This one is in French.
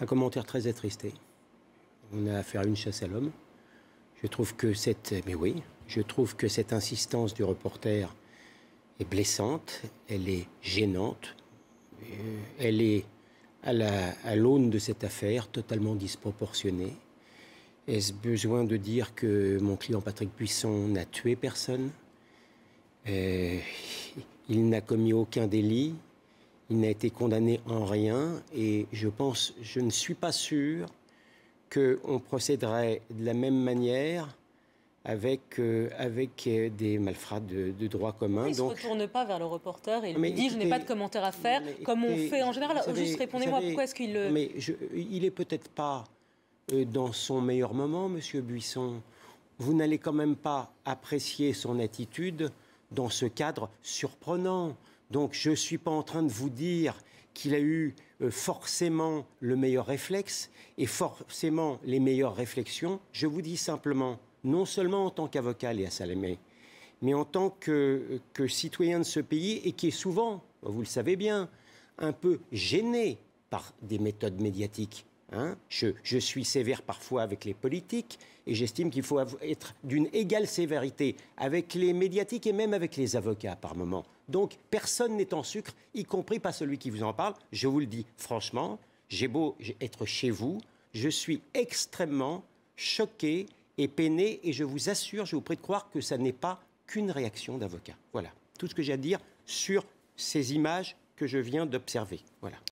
un commentaire très attristé. On a affaire à une chasse à l'homme. Je trouve que cette, mais oui, je trouve que cette insistance du reporter est blessante, elle est gênante, euh, elle est à l'aune de cette affaire totalement disproportionnée. Est-ce besoin de dire que mon client Patrick Buisson n'a tué personne euh, Il n'a commis aucun délit. Il n'a été condamné en rien et je pense, je ne suis pas sûr qu'on procéderait de la même manière avec, euh, avec euh, des malfrats de, droit commun. Il ne se retourne pas vers le reporter et il ah, lui dit Je n'ai pas de commentaire à faire, comme on fait en général. Juste répondez-moi, pourquoi est-ce qu'il le. Mais il est peut-être pas euh, dans son meilleur moment, monsieur Buisson. Vous n'allez quand même pas apprécier son attitude dans ce cadre surprenant. Donc je ne suis pas en train de vous dire qu'il a eu euh, forcément le meilleur réflexe et forcément les meilleures réflexions. Je vous dis simplement, non seulement en tant qu'avocat, Léa Salamé, mais en tant que, que citoyen de ce pays et qui est souvent, vous le savez bien, un peu gêné par des méthodes médiatiques Hein. je, suis sévère parfois avec les politiques et j'estime qu'il faut être d'une égale sévérité avec les médiatiques et même avec les avocats par moment. Donc personne n'est en sucre, y compris pas celui qui vous en parle. Je vous le dis franchement, j'ai beau être chez vous, je suis extrêmement choqué et peiné et je vous assure, je vous prie de croire que ça n'est pas qu'une réaction d'avocat. Voilà tout ce que j'ai à dire sur ces images que je viens d'observer. Voilà.